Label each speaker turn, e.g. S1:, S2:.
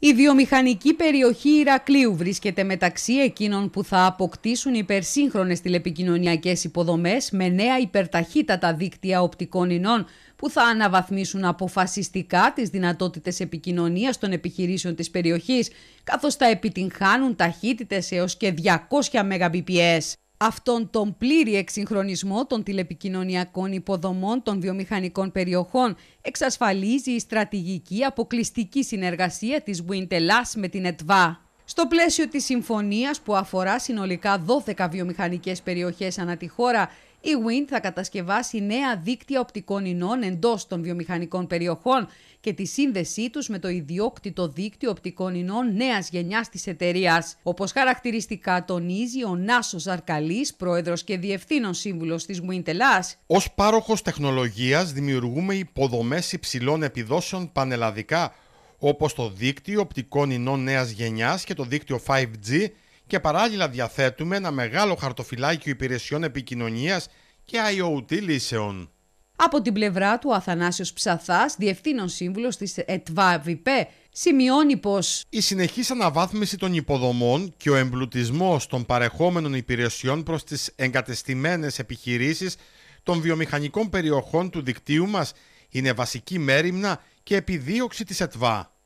S1: Η βιομηχανική περιοχή Ηρακλείου βρίσκεται μεταξύ εκείνων που θα αποκτήσουν υπερσύγχρονες τηλεπικοινωνιακές υποδομές με νέα υπερταχύτατα δίκτυα οπτικών ινών που θα αναβαθμίσουν αποφασιστικά τις δυνατότητες επικοινωνίας των επιχειρήσεων της περιοχής καθώς θα επιτυγχάνουν ταχύτητες έως και 200 Mbps αυτόν τον πλήρη εξυγχρονισμό των τηλεπικοινωνιακών υποδομών των βιομηχανικών περιοχών εξασφαλίζει η στρατηγική αποκλειστική συνεργασία της Wintelas με την ΕΤΒΑ. Στο πλαίσιο της συμφωνίας που αφορά συνολικά 12 βιομηχανικές περιοχές ανά τη χώρα, η Wind θα κατασκευάσει νέα δίκτυα οπτικών ινών εντός των βιομηχανικών περιοχών και τη σύνδεσή τους με το ιδιόκτητο δίκτυο οπτικών ινών νέας γενιάς της εταιρείας. Όπως χαρακτηριστικά τονίζει ο Νάσος Αρκαλής, πρόεδρος και διευθύνων σύμβουλος της Wind
S2: Ως Ως πάροχος τεχνολογίας, δημιουργούμε υποδομές υψηλών επιδόσεων πανελλαδικά, όπως το δίκτυο οπτικών ινών νέας γενιάς και το δίκτυο 5G και παράλληλα διαθέτουμε ένα μεγάλο χαρτοφυλάκιο υπηρεσιών επικοινωνίας και IoT λύσεων.
S1: Από την πλευρά του, ο Αθανάσιος Ψαθάς, διευθύνων σύμβουλος της ΕΤΒΑΒΙΠΕ, σημειώνει
S2: πως «Η συνεχής αναβάθμιση των υποδομών και ο εμπλουτισμός των παρεχόμενων υπηρεσιών προς τις εγκατεστημένες επιχειρήσεις των βιομηχανικών περιοχών του δικτύου μας είναι βασική μέρημνα και επιδίωξη της ΕΤΒΑ».